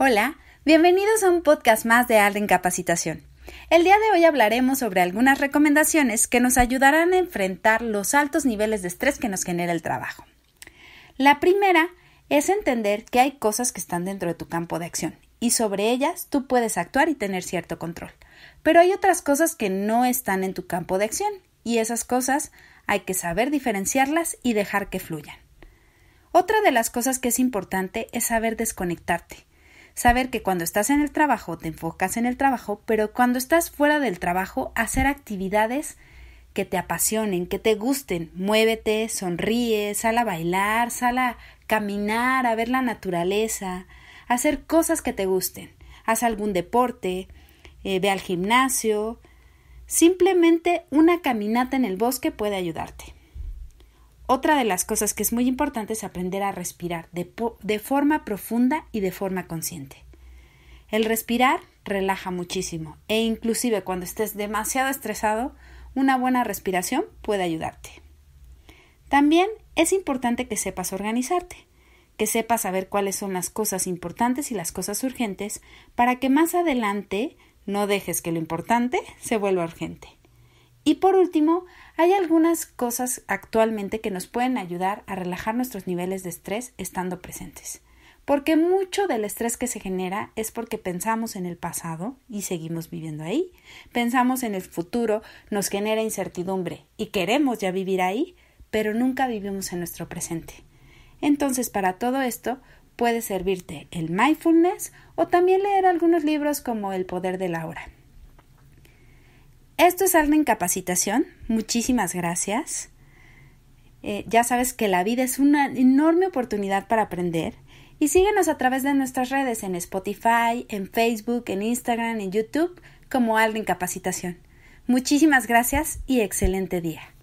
Hola, bienvenidos a un podcast más de Alden Capacitación. El día de hoy hablaremos sobre algunas recomendaciones que nos ayudarán a enfrentar los altos niveles de estrés que nos genera el trabajo. La primera es entender que hay cosas que están dentro de tu campo de acción y sobre ellas tú puedes actuar y tener cierto control. Pero hay otras cosas que no están en tu campo de acción y esas cosas hay que saber diferenciarlas y dejar que fluyan. Otra de las cosas que es importante es saber desconectarte Saber que cuando estás en el trabajo te enfocas en el trabajo, pero cuando estás fuera del trabajo, hacer actividades que te apasionen, que te gusten. Muévete, sonríe, sal a bailar, sal a caminar, a ver la naturaleza, hacer cosas que te gusten. Haz algún deporte, eh, ve al gimnasio. Simplemente una caminata en el bosque puede ayudarte. Otra de las cosas que es muy importante es aprender a respirar de, forma profunda y de forma consciente. El respirar relaja muchísimo e inclusive cuando estés demasiado estresado, una buena respiración puede ayudarte. También es importante que sepas organizarte, que sepas saber cuáles son las cosas importantes y las cosas urgentes para que más adelante no dejes que lo importante se vuelva urgente. Y por último, hay algunas cosas actualmente que nos pueden ayudar a relajar nuestros niveles de estrés estando presentes. Porque mucho del estrés que se genera es porque pensamos en el pasado y seguimos viviendo ahí, pensamos en el futuro, nos genera incertidumbre y queremos ya vivir ahí, pero nunca vivimos en nuestro presente. Entonces, para todo esto, puede servirte el mindfulness o también leer algunos libros como El poder de la hora. Esto es en Capacitación. Muchísimas gracias. Eh, ya sabes que la vida es una enorme oportunidad para aprender. Y síguenos a través de nuestras redes en Spotify, en Facebook, en Instagram, en YouTube como Alden Capacitación. Muchísimas gracias y excelente día.